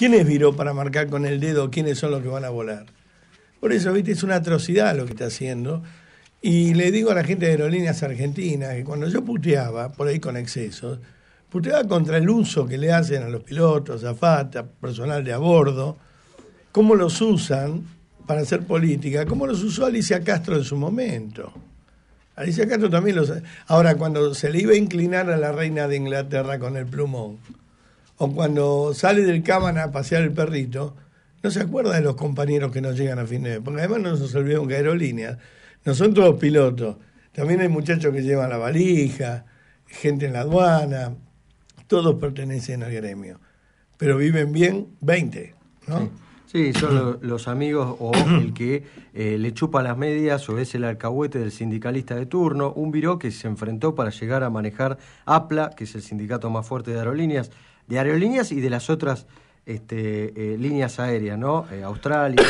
¿Quiénes viró para marcar con el dedo quiénes son los que van a volar? Por eso, viste, es una atrocidad lo que está haciendo. Y le digo a la gente de Aerolíneas Argentinas que cuando yo puteaba, por ahí con excesos, puteaba contra el uso que le hacen a los pilotos, a FATA, personal de a bordo, cómo los usan para hacer política, cómo los usó Alicia Castro en su momento. Alicia Castro también los... Ahora, cuando se le iba a inclinar a la reina de Inglaterra con el plumón, o cuando sale del cámara a pasear el perrito, no se acuerda de los compañeros que no llegan a fin de mes. Porque además no nos olvidemos que aerolíneas no son pilotos. También hay muchachos que llevan la valija, gente en la aduana, todos pertenecen al gremio. Pero viven bien 20, ¿no? Sí, son los, amigos o el que eh, le chupa las medias o es el alcahuete del sindicalista de turno, un viró que se enfrentó para llegar a manejar APLA, que es el sindicato más fuerte de aerolíneas, de aerolíneas y de las otras este, eh, líneas aéreas, ¿no? Eh, Australia,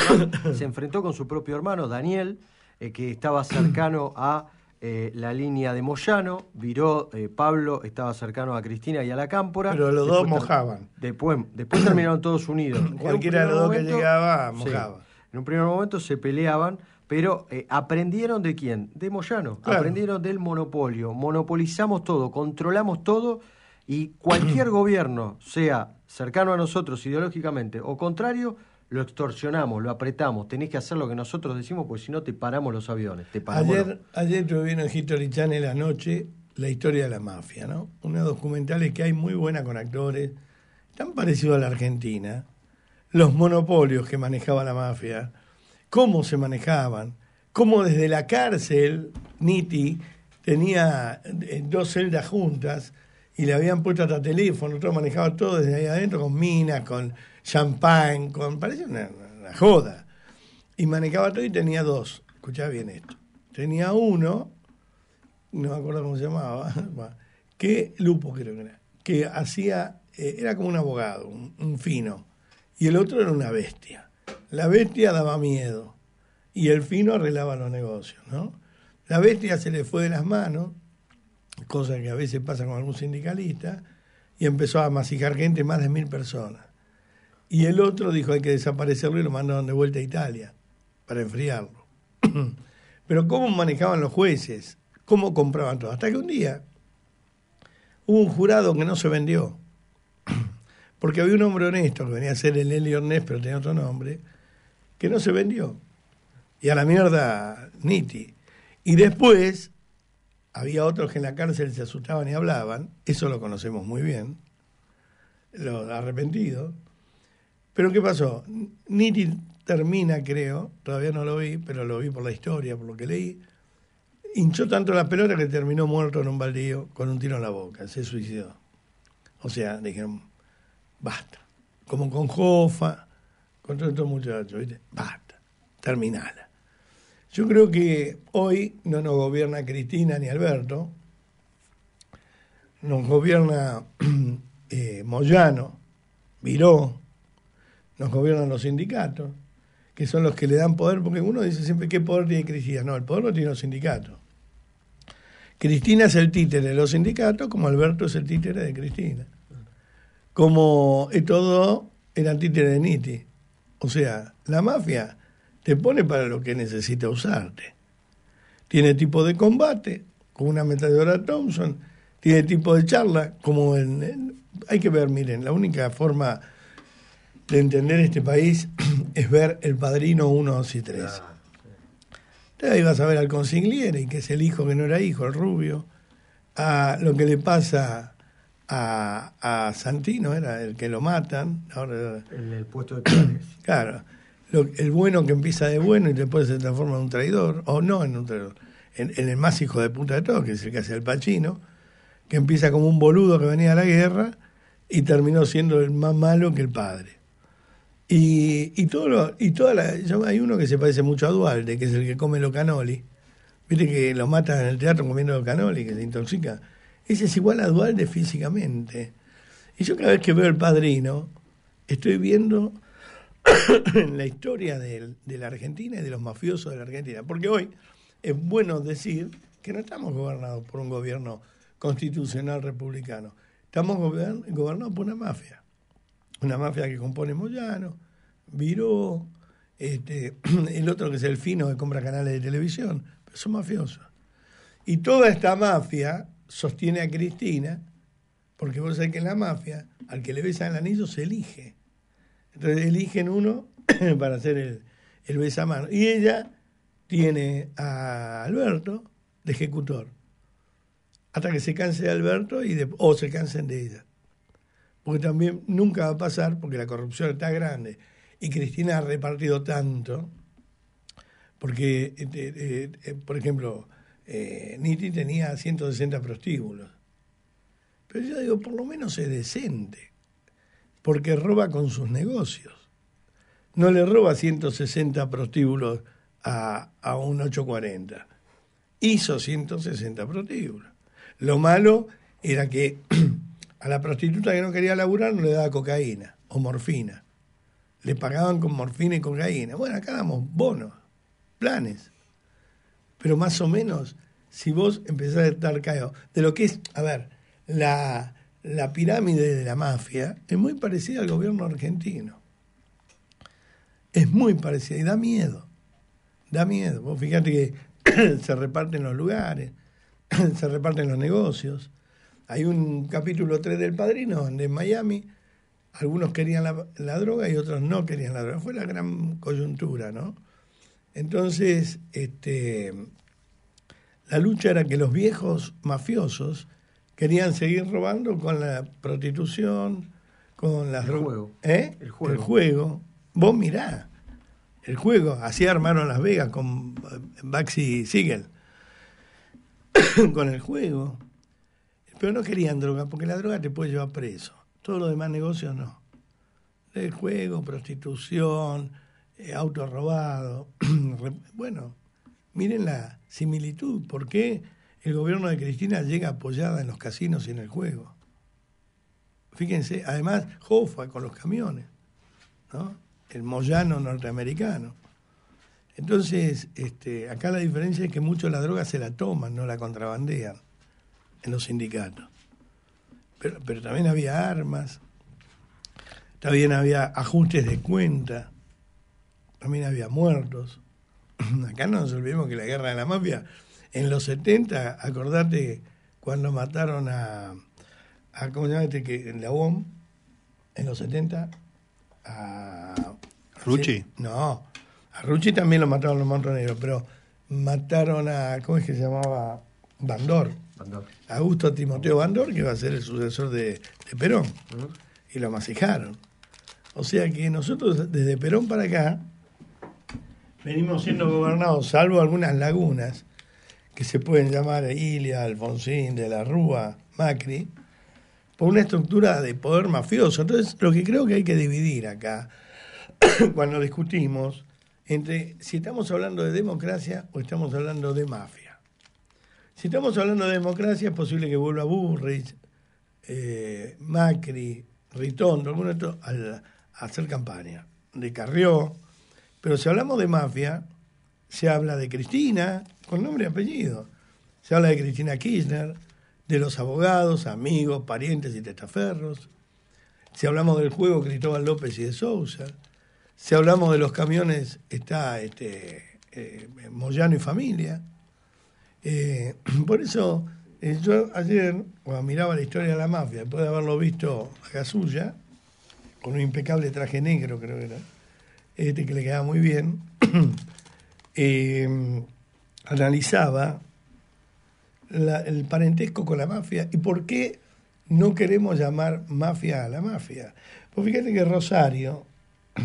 se enfrentó con su propio hermano, Daniel, que estaba cercano a eh, la línea de Moyano, viró eh, Pablo, estaba cercano a Cristina y a la Cámpora. Pero los dos mojaban. Después, después terminaron todos unidos. Cualquiera de los dos que llegaba mojaba. en un primer momento se peleaban, pero eh, aprendieron de quién? De Moyano. Aprendieron del monopolio. Monopolizamos todo, controlamos todo y cualquier gobierno, sea cercano a nosotros ideológicamente o contrario, lo extorsionamos, lo apretamos, tenés que hacer lo que nosotros decimos, porque si no te paramos los aviones. ayer, tuvieron ayer en History Channel la noche la historia de la mafia, ¿no? Una documentales que hay muy buena con actores, tan parecido a la Argentina, los monopolios que manejaba la mafia, cómo se manejaban, cómo desde la cárcel Niti tenía eh, dos celdas juntas, y le habían puesto hasta teléfono, todo manejaba todo desde ahí adentro, con minas, con champán, con. parece una, joda. Y manejaba todo y tenía dos. Escuchá bien esto. Tenía uno, no me acuerdo cómo se llamaba, que Lupo creo que era, que hacía, eh, era como un abogado, un, un fino, y el otro era una bestia. La bestia daba miedo y el fino arreglaba los negocios, ¿no? La bestia se le fue de las manos cosa que a veces pasa con algún sindicalista, y empezó a masicar gente, más de mil personas. Y el otro dijo hay que desaparecerlo y lo mandaron de vuelta a Italia para enfriarlo. Pero cómo manejaban los jueces, cómo compraban todo. Hasta que un día hubo un jurado que no se vendió. Porque había un hombre honesto que venía a ser el Elio Ornés, pero tenía otro nombre, que no se vendió. Y a la mierda, Niti. Y después había otros que en la cárcel se asustaban y hablaban, eso lo conocemos muy bien, los arrepentido. Pero ¿qué pasó? Niti termina, creo, todavía no lo vi, pero lo vi por la historia, por lo que leí, hinchó tanto la pelota que terminó muerto en un baldío con un tiro en la boca, se suicidó. O sea, dijeron, basta. Como con Jofa, con todos estos muchachos, Basta, terminala. Yo creo que hoy no nos gobierna Cristina ni Alberto, nos gobierna eh, Moyano, Viró, nos gobiernan los sindicatos, que son los que le dan poder, porque uno dice siempre, ¿qué poder tiene Cristina? No, el poder lo tiene los sindicatos. Cristina es el títere de los sindicatos, como Alberto es el títere de Cristina. Como todo el títere de Niti. O sea, la mafia te pone para lo que necesita usarte. Tiene tipo de combate, como una metadora Thompson, tiene tipo de charla, como en, Hay que ver, miren, la única forma de entender este país es ver El Padrino 1, 2 y 3. Entonces ah, Ahí vas a ver al consigliere, que es el hijo que no era hijo, el rubio, a lo que le pasa a, a Santino, era el que lo matan. en el puesto de Claro el bueno que empieza de bueno y después se transforma en un traidor, o no en un traidor, en, el más hijo de puta de todos, que es el que hace el Pachino, que empieza como un boludo que venía a la guerra y terminó siendo el más malo que el padre. Y, todo y toda hay uno que se parece mucho a Dualde, que es el que come lo canoli. Viste que lo mata en el teatro comiendo los canoli, que se intoxica. Ese es igual a Dualde físicamente. Y yo cada vez que veo el padrino, estoy viendo en la historia de, la Argentina y de los mafiosos de la Argentina. Porque hoy es bueno decir que no estamos gobernados por un gobierno constitucional republicano, estamos gobernados por una mafia. Una mafia que compone Moyano, Viró, este, el otro que es el fino que compra canales de televisión, pero son mafiosos. Y toda esta mafia sostiene a Cristina, porque vos sabés que en la mafia, al que le besan el anillo se elige. Entonces eligen uno para hacer el, el besamano. Y ella tiene a Alberto de ejecutor. Hasta que se canse de Alberto y o se cansen de ella. Porque también nunca va a pasar, porque la corrupción está grande. Y Cristina ha repartido tanto, porque, este, eh, eh, por ejemplo, eh, Niti tenía 160 prostíbulos. Pero yo digo, por lo menos es decente porque roba con sus negocios. No le roba 160 prostíbulos a, a un 840. Hizo 160 prostíbulos. Lo malo era que a la prostituta que no quería laburar no le daba cocaína o morfina. Le pagaban con morfina y cocaína. Bueno, acá damos bonos, planes. Pero más o menos, si vos empezás a estar caído de lo que es, a ver, la, la pirámide de la mafia es muy parecida al gobierno argentino. Es muy parecida y da miedo. Da miedo. Vos fíjate que se reparten los lugares, se reparten los negocios. Hay un capítulo 3 del Padrino donde en Miami algunos querían la, droga y otros no querían la droga. Fue la gran coyuntura, ¿no? Entonces, este, la lucha era que los viejos mafiosos querían seguir robando con la prostitución, con las drogas. ¿eh? El juego. El juego. Vos mirá, el juego. Así armaron Las Vegas con eh, Baxi Siegel. con el juego. Pero no querían droga, porque la droga te puede llevar preso. Todos los demás negocios no. El juego, prostitución, eh, auto robado. bueno, miren la similitud. ¿Por qué? el gobierno de Cristina llega apoyada en los casinos y en el juego. Fíjense, además, Jofa con los camiones, ¿no? El Moyano norteamericano. Entonces, este, acá la diferencia es que mucho la droga se la toman, no la contrabandean en los sindicatos. Pero, pero también había armas, también había ajustes de cuenta, también había muertos. Acá no nos olvidemos que la guerra de la mafia en los 70, acordate cuando mataron a, ¿cómo se este Que, en la UOM, en los 70, a... ¿Rucci? No, a Rucci también lo mataron los montoneros, pero mataron a, ¿cómo es que se llamaba? Bandor. Bandor. Augusto Timoteo Bandor, que va a ser el sucesor de, Perón. Y lo masijaron O sea que nosotros desde Perón para acá venimos siendo gobernados, salvo algunas lagunas, que se pueden llamar Ilia, Alfonsín, de la Rúa, Macri, por una estructura de poder mafioso. Entonces, lo que creo que hay que dividir acá, cuando discutimos, entre si estamos hablando de democracia o estamos hablando de mafia. Si estamos hablando de democracia, es posible que vuelva Burrich, eh, Macri, Ritondo, alguno de estos, a hacer campaña. De Carrió. Pero si hablamos de mafia, se habla de Cristina, con nombre y apellido. Se habla de Cristina Kirchner, de los abogados, amigos, parientes y testaferros. Si hablamos del juego Cristóbal López y de Sousa. Si hablamos de los camiones, está este, eh, Moyano y familia. Eh, por eso, eh, yo ayer, cuando miraba la historia de la mafia, después de haberlo visto a Gasulla, con un impecable traje negro, creo que era, este, que le quedaba muy bien, analizaba el parentesco con la mafia y por qué no queremos llamar mafia a la mafia. Pues fíjate que Rosario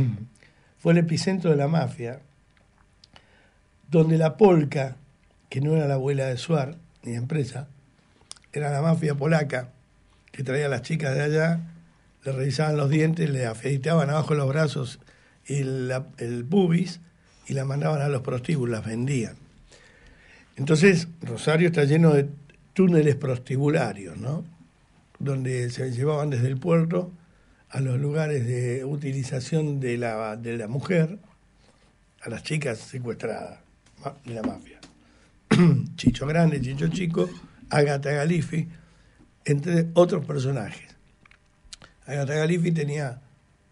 fue el epicentro de la mafia, donde la polca, que no era la abuela de Suar, ni la empresa, era la mafia polaca, que traía a las chicas de allá, le revisaban los dientes, le afeitaban abajo los brazos y el, el pubis y la mandaban a los prostíbulos, las vendían. Entonces, Rosario está lleno de túneles prostibularios, ¿no? Donde se llevaban desde el puerto a los lugares de utilización de la, de la mujer, a las chicas secuestradas de la mafia. Chicho Grande, Chicho Chico, Agatha Galifi, entre otros personajes. Agatha Galifi tenía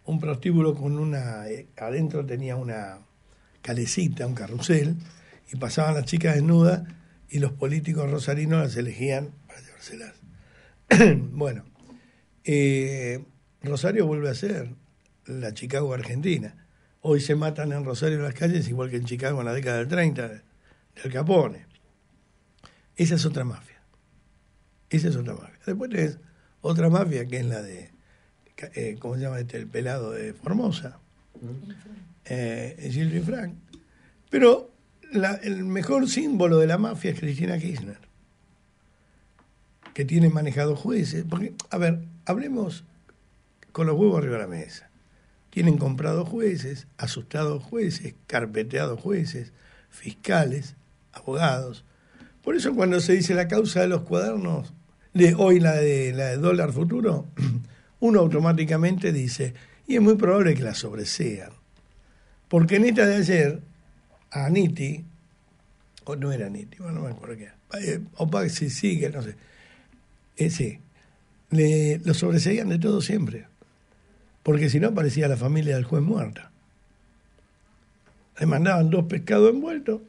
un prostíbulo con una, eh, adentro tenía una calecita, un carrusel, y pasaban las chicas desnudas y los políticos rosarinos las elegían para llevárselas. bueno, eh, Rosario vuelve a ser la Chicago argentina. Hoy se matan en Rosario en las calles, igual que en Chicago en la década del 30, del Capone. Esa es otra mafia. Esa es otra mafia. Después es otra mafia que es la de, eh, ¿cómo se llama este? El pelado de Formosa. Eh, Gilby Frank. Pero el mejor símbolo de la mafia es Cristina Kirchner, que tiene manejado jueces. Porque, a ver, hablemos con los huevos arriba de la mesa. Tienen comprado jueces, asustados jueces, carpeteados jueces, fiscales, abogados. Por eso cuando se dice la causa de los cuadernos, de hoy la de, la de dólar futuro, uno automáticamente dice, y es muy probable que la sobresean. Porque en esta de ayer a Niti o no era Niti, bueno, no me acuerdo qué eh, o sí, no sé, ese, eh, le, lo sobreseían de todo siempre, porque si no parecía la familia del juez muerta. Le mandaban dos pescados envueltos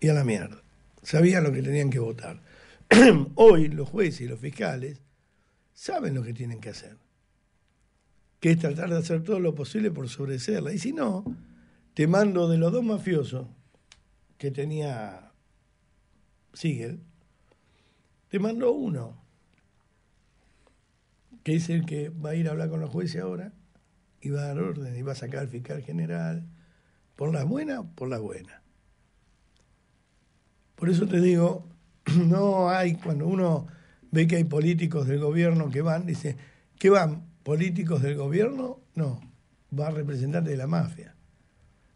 y a la mierda. Sabían lo que tenían que votar. Hoy los jueces y los fiscales saben lo que tienen que hacer, que es tratar de hacer todo lo posible por sobreseerla. Y si no, te mando de los dos mafiosos que tenía Siegel, te mando uno, que es el que va a ir a hablar con los jueces ahora y va a dar orden y va a sacar al fiscal general, por las buenas, por la buena. Por eso te digo, no hay, cuando uno ve que hay políticos del gobierno que van, dice, ¿qué van? ¿Políticos del gobierno? No, va representante de la mafia.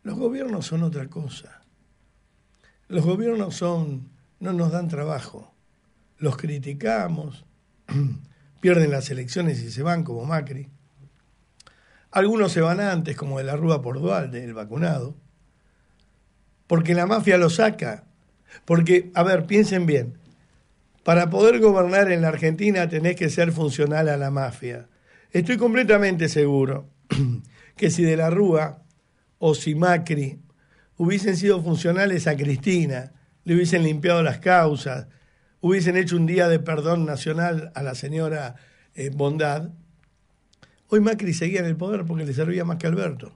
Los gobiernos son otra cosa. Los gobiernos son, no nos dan trabajo. Los criticamos, pierden las elecciones y se van como Macri. Algunos se van antes, como de la Rúa por Dualde, el vacunado. Porque la mafia lo saca. Porque, a ver, piensen bien. Para poder gobernar en la Argentina tenés que ser funcional a la mafia. Estoy completamente seguro que si de la Rúa o si Macri hubiesen sido funcionales a Cristina, le hubiesen limpiado las causas, hubiesen hecho un día de perdón nacional a la señora eh, Bondad, hoy Macri seguía en el poder porque le servía más que Alberto.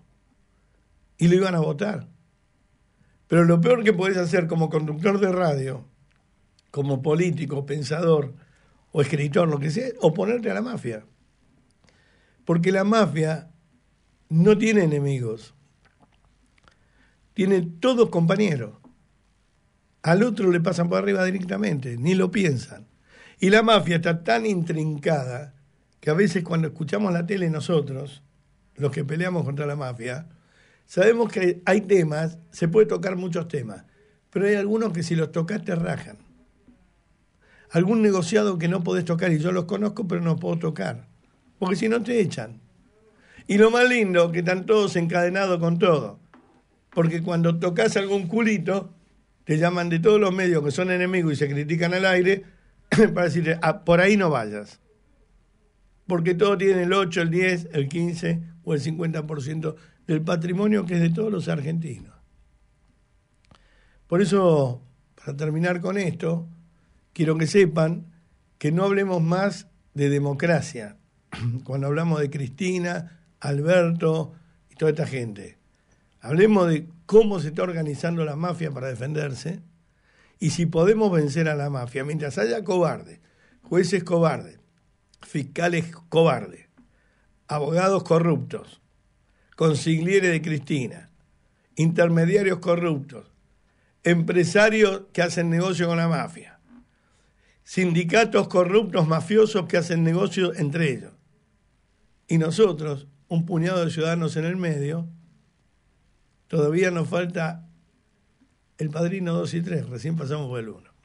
Y lo iban a votar. Pero lo peor que podés hacer como conductor de radio, como político, pensador o escritor, lo que sea, oponerte a la mafia. Porque la mafia no tiene enemigos tienen todos compañeros. Al otro le pasan por arriba directamente, ni lo piensan. Y la mafia está tan intrincada que a veces cuando escuchamos la tele nosotros, los que peleamos contra la mafia, sabemos que hay temas, se puede tocar muchos temas, pero hay algunos que si los tocas te rajan. Algún negociado que no podés tocar, y yo los conozco, pero no puedo tocar, porque si no te echan. Y lo más lindo, que están todos encadenados con todo porque cuando tocas algún culito, te llaman de todos los medios que son enemigos y se critican al aire para decirte, ah, por ahí no vayas. Porque todo tiene el 8, el 10, el 15 o el 50% del patrimonio que es de todos los argentinos. Por eso, para terminar con esto, quiero que sepan que no hablemos más de democracia cuando hablamos de Cristina, Alberto y toda esta gente. Hablemos de cómo se está organizando la mafia para defenderse y si podemos vencer a la mafia. Mientras haya cobardes, jueces cobardes, fiscales cobardes, abogados corruptos, consiglieres de Cristina, intermediarios corruptos, empresarios que hacen negocio con la mafia, sindicatos corruptos mafiosos que hacen negocio entre ellos. Y nosotros, un puñado de ciudadanos en el medio, Todavía nos falta el padrino 2 y 3, recién pasamos por el 1.